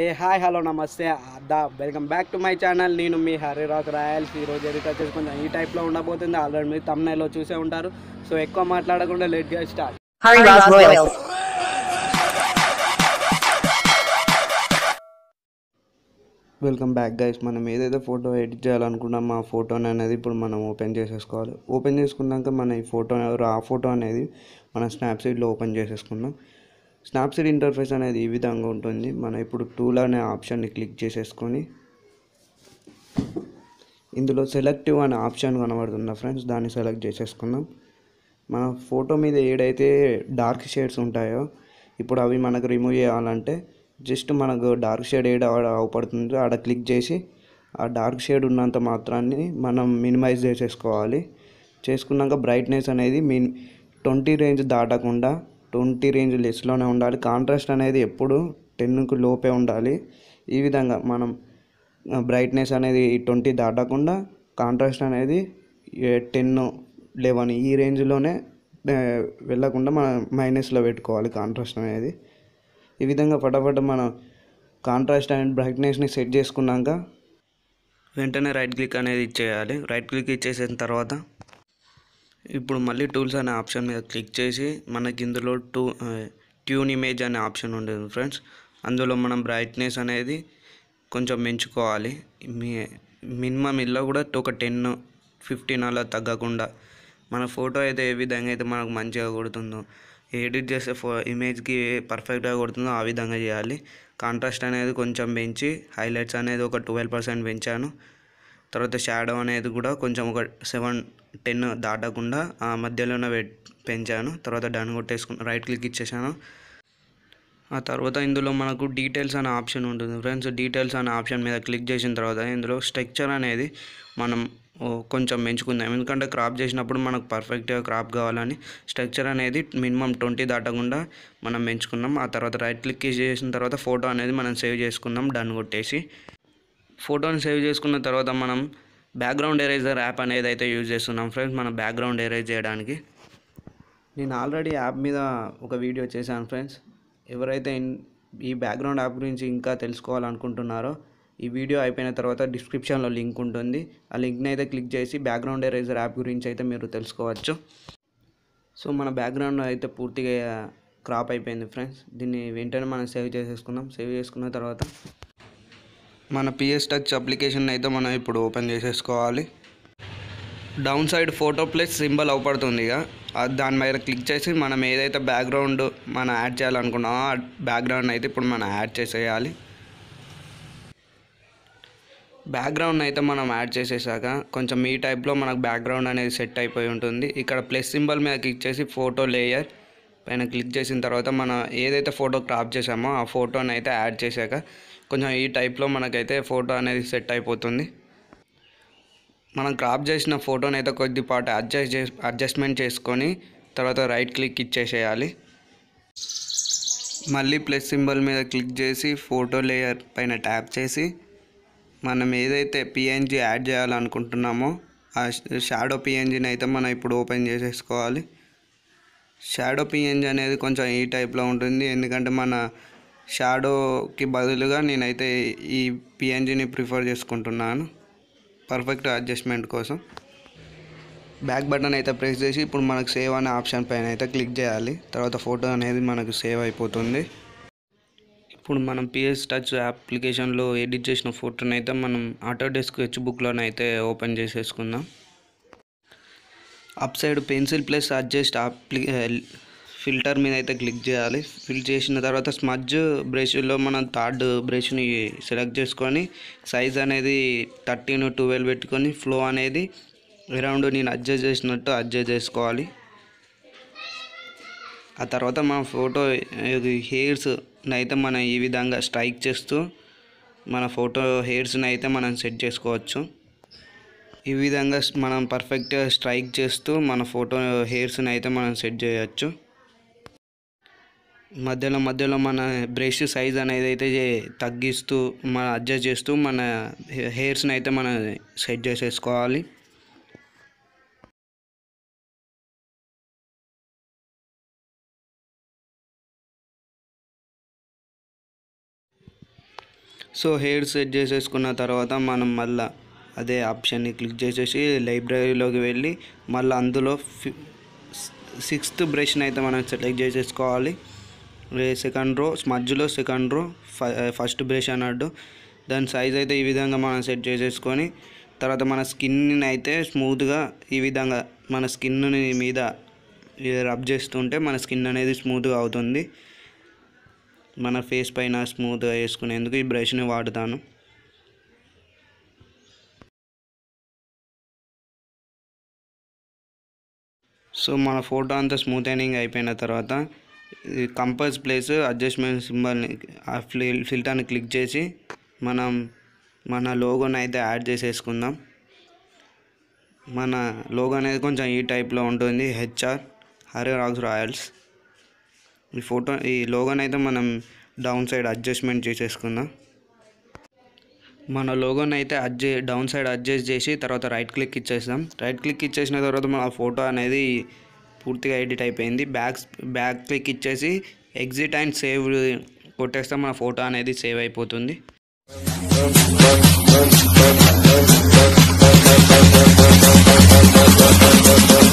ఏ hi hello నమస్తే అద్దా welcome back to my channel నేను మీ హరి రాక్ రాయల్స్ ఈరోజు రోజు వచ్చేసి కొంచెం ఈ టైప్లో ఉండబోతుంది ఆల్రెడీ మీరు తమ్నైలో చూసే ఉంటారు సో ఎక్కువ మాట్లాడకుండా గా స్టార్ట్ వెల్కమ్ బ్యాక్ గైస్ మనం ఏదైతే ఫోటో ఎడిట్ చేయాలనుకున్నాం ఆ ఫోటోని అనేది ఇప్పుడు మనం ఓపెన్ చేసేసుకోవాలి ఓపెన్ చేసుకున్నాక మన ఈ ఫోటో ఆ ఫోటో అనేది మన స్నాప్సీట్లో ఓపెన్ చేసేసుకున్నాం స్నాప్సీడ్ ఇంటర్ఫేస్ అనేది ఈ విధంగా ఉంటుంది మనం ఇప్పుడు టూల్ అనే ఆప్షన్ని క్లిక్ చేసేసుకొని ఇందులో సెలెక్టివ్ అనే ఆప్షన్ కనబడుతుందా ఫ్రెండ్స్ దాన్ని సెలెక్ట్ చేసేసుకుందాం మన ఫోటో మీద ఏడైతే డార్క్ షేడ్స్ ఉంటాయో ఇప్పుడు అవి మనకు రిమూవ్ చేయాలంటే జస్ట్ మనకు డార్క్ షేడ్ ఏడ అవపడుతుంది ఆడ క్లిక్ చేసి ఆ డార్క్ షేడ్ ఉన్నంత మాత్రాన్ని మనం మినిమైజ్ చేసేసుకోవాలి చేసుకున్నాక బ్రైట్నెస్ అనేది మిన్ ట్వంటీ రేంజ్ దాటకుండా ట్వంటీ రేంజ్ లెస్లోనే ఉండాలి కాంట్రాస్ట్ అనేది ఎప్పుడు టెన్కు లోపే ఉండాలి ఈ విధంగా మనం బ్రైట్నెస్ అనేది ట్వంటీ దాటకుండా కాంట్రాస్ట్ అనేది టెన్ లెవెన్ ఈ రేంజ్లోనే వెళ్ళకుండా మనం మైనస్లో పెట్టుకోవాలి కాంట్రాస్ట్ అనేది ఈ విధంగా ఫటాఫట మనం కాంట్రాస్ట్ అండ్ బ్రైట్నెస్ని సెట్ చేసుకున్నాక వెంటనే రైట్ క్లిక్ అనేది ఇచ్చేయాలి రైట్ క్లిక్ ఇచ్చేసిన తర్వాత ఇప్పుడు మళ్ళీ టూల్స్ అనే ఆప్షన్ మీద క్లిక్ చేసి మనకి ఇందులో టూ ట్యూన్ ఇమేజ్ అనే ఆప్షన్ ఉండేది ఫ్రెండ్స్ అందులో మనం బ్రైట్నెస్ అనేది కొంచెం పెంచుకోవాలి మీ మినిమం ఇల్లో కూడా ఒక టెన్ ఫిఫ్టీన్ అలా తగ్గకుండా మన ఫోటో అయితే ఏ విధంగా అయితే మనకు మంచిగా కొడుతుందో ఎడిట్ చేసే ఫో ఇమేజ్కి పర్ఫెక్ట్గా కొడుతుందో ఆ విధంగా చేయాలి కాంట్రాస్ట్ అనేది కొంచెం పెంచి హైలైట్స్ అనేది ఒక ట్వెల్వ్ పర్సెంట్ పెంచాను తర్వాత షాడో అనేది కూడా కొంచెం ఒక సెవెన్ టెన్ దాటకుండా ఆ మధ్యలోనే పెంచాను తర్వాత డన్ కొట్టేసుకున్నాను రైట్ క్లిక్ ఇచ్చేసాను ఆ తర్వాత ఇందులో మనకు డీటెయిల్స్ అనే ఆప్షన్ ఉంటుంది ఫ్రెండ్స్ డీటెయిల్స్ అనే ఆప్షన్ మీద క్లిక్ చేసిన తర్వాత ఇందులో స్ట్రక్చర్ అనేది మనం కొంచెం పెంచుకుందాం ఎందుకంటే క్రాప్ చేసినప్పుడు మనకు పర్ఫెక్ట్గా క్రాప్ కావాలని స్ట్రక్చర్ అనేది మినిమం ట్వంటీ దాటకుండా మనం పెంచుకున్నాం ఆ తర్వాత రైట్ క్లిక్ చేసిన తర్వాత ఫోటో అనేది మనం సేవ్ చేసుకుందాం డన్ కొట్టేసి ఫోటోని సేవ్ చేసుకున్న తర్వాత మనం బ్యాక్గ్రౌండ్ ఎరేజర్ యాప్ అనేది అయితే యూజ్ చేస్తున్నాం ఫ్రెండ్స్ మన బ్యాక్గ్రౌండ్ ఎరేజ్ చేయడానికి నేను ఆల్రెడీ యాప్ మీద ఒక వీడియో చేశాను ఫ్రెండ్స్ ఎవరైతే ఈ బ్యాక్గ్రౌండ్ యాప్ గురించి ఇంకా తెలుసుకోవాలనుకుంటున్నారో ఈ వీడియో అయిపోయిన తర్వాత డిస్క్రిప్షన్లో లింక్ ఉంటుంది ఆ లింక్ని అయితే క్లిక్ చేసి బ్యాక్గ్రౌండ్ ఎరేజర్ యాప్ గురించి అయితే మీరు తెలుసుకోవచ్చు సో మన బ్యాక్గ్రౌండ్ అయితే పూర్తిగా క్రాప్ అయిపోయింది ఫ్రెండ్స్ దీన్ని వెంటనే మనం సేవ్ చేసేసుకున్నాం సేవ్ చేసుకున్న తర్వాత మన పిఎస్ టచ్ అప్లికేషన్ అయితే మనం ఇప్పుడు ఓపెన్ చేసేసుకోవాలి down side photo plus symbol అవుపడుతుంది ఇక దాని మీద క్లిక్ చేసి మనం ఏదైతే బ్యాక్గ్రౌండ్ మనం యాడ్ చేయాలనుకున్నామో ఆ బ్యాక్గ్రౌండ్ అయితే ఇప్పుడు మనం యాడ్ చేసేయాలి బ్యాక్గ్రౌండ్ అయితే మనం యాడ్ చేసేసాక కొంచెం మీ టైప్లో మనకు బ్యాక్గ్రౌండ్ అనేది సెట్ అయిపోయి ఉంటుంది ఇక్కడ ప్లస్ సింబల్ మీద క్లిక్ చేసి ఫోటో లేయర్ పైన క్లిక్ చేసిన తర్వాత మనం ఏదైతే ఫోటో క్రాప్ చేసామో ఆ ఫోటోని అయితే యాడ్ చేశాక కొంచెం ఈ టైప్లో మనకైతే ఫోటో అనేది సెట్ అయిపోతుంది మనం క్రాప్ చేసిన ఫోటోని అయితే కొద్దిపాటు అడ్జస్ట్ చే అడ్జస్ట్మెంట్ చేసుకొని తర్వాత రైట్ క్లిక్ ఇచ్చేసేయాలి మళ్ళీ ప్లస్ సింబల్ మీద క్లిక్ చేసి ఫోటో లేయర్ పైన ట్యాప్ చేసి మనం ఏదైతే పిఎన్జి యాడ్ చేయాలనుకుంటున్నామో ఆ షాడో పిఎన్జిని అయితే మనం ఇప్పుడు ఓపెన్ చేసేసుకోవాలి షాడో పిఎన్జి అనేది కొంచెం ఈ టైప్లో ఉంటుంది ఎందుకంటే మన షాడోకి బదులుగా నేనైతే ఈ పిఎన్జిని ప్రిఫర్ చేసుకుంటున్నాను పర్ఫెక్ట్ అడ్జస్ట్మెంట్ కోసం బ్యాక్ బటన్ అయితే ప్రెస్ చేసి ఇప్పుడు మనకు సేవ్ అనే ఆప్షన్ పైన అయితే క్లిక్ చేయాలి తర్వాత ఫోటో అనేది మనకు సేవ్ అయిపోతుంది ఇప్పుడు మనం పిఎస్ టచ్ అప్లికేషన్లో ఎడిట్ చేసిన ఫోటోని అయితే మనం ఆటో హెచ్ బుక్లోనైతే ఓపెన్ చేసేసుకుందాం up side pencil plus adjust apply filter మీద అయితే క్లిక్ చేయాలి ఫిల్ చేసిన తర్వాత స్మజ్ బ్రష్లో మనం థర్డ్ బ్రష్ని సెలెక్ట్ చేసుకొని సైజ్ అనేది థర్టీన్ టువెల్వ్ పెట్టుకొని ఫ్లో అనేది అరౌండ్ నేను అడ్జస్ట్ చేసినట్టు అడ్జస్ట్ చేసుకోవాలి ఆ తర్వాత మన ఫోటో హెయిర్స్ అయితే మనం ఈ విధంగా స్ట్రైక్ చేస్తూ మన ఫోటో హెయిర్స్ని అయితే మనం సెట్ చేసుకోవచ్చు ఈ విధంగా మనం పర్ఫెక్ట్గా స్ట్రైక్ చేస్తూ మన ఫోటో హెయిర్స్ని అయితే మనం సెట్ చేయవచ్చు మధ్యలో మధ్యలో మన బ్రష్ సైజ్ అనేది అయితే తగ్గిస్తూ మన అడ్జస్ట్ చేస్తూ మన హెయిర్స్ని అయితే మనం సెట్ చేసేసుకోవాలి సో హెయిర్ సెట్ చేసేసుకున్న తర్వాత మనం మళ్ళీ అదే ఆప్షన్ని క్లిక్ చేసేసి లైబ్రరీలోకి వెళ్ళి మళ్ళీ అందులో సిక్స్త్ బ్రష్ని అయితే మనం సెలెక్ట్ చేసేసుకోవాలి సెకండ్ రో మధ్యలో సెకండ్ రో ఫస్ట్ బ్రష్ అన్నట్టు దాని సైజ్ అయితే ఈ విధంగా మనం సెట్ చేసేసుకొని తర్వాత మన స్కిన్ని అయితే స్మూత్గా ఈ విధంగా మన స్కిన్ని మీద రబ్ చేస్తుంటే మన స్కిన్ అనేది స్మూత్గా అవుతుంది మన ఫేస్ పైన స్మూత్గా వేసుకునేందుకు ఈ బ్రష్ని వాడుతాను సో మన ఫోటో అంతా స్మూత్ అయినింగ్ అయిపోయిన తర్వాత కంపల్స్ ప్లేస్ అడ్జస్ట్మెంట్ సింబల్ని ఆ ఫిల్టర్ని క్లిక్ చేసి మనం మన లోగోని అయితే యాడ్ చేసేసుకుందాం మన లోగో అనేది కొంచెం ఈ టైప్లో ఉంటుంది హెచ్ఆర్ హరే రాక్స్ రాయల్స్ ఈ ఫోటో ఈ లోగోని అయితే మనం డౌన్ సైడ్ అడ్జస్ట్మెంట్ చేసేసుకుందాం మన లోగోని అయితే అడ్జస్ట్ డౌన్ సైడ్ అడ్జస్ట్ చేసి తర్వాత రైట్ క్లిక్ ఇచ్చేస్తాం రైట్ క్లిక్ ఇచ్చేసిన తర్వాత మన ఫోటో అనేది పూర్తిగా ఎడిట్ అయిపోయింది బ్యాక్ బ్యాక్ క్లిక్ ఇచ్చేసి ఎగ్జిట్ అండ్ సేవ్ కొట్టేస్తే మన ఫోటో అనేది సేవ్ అయిపోతుంది Thank you.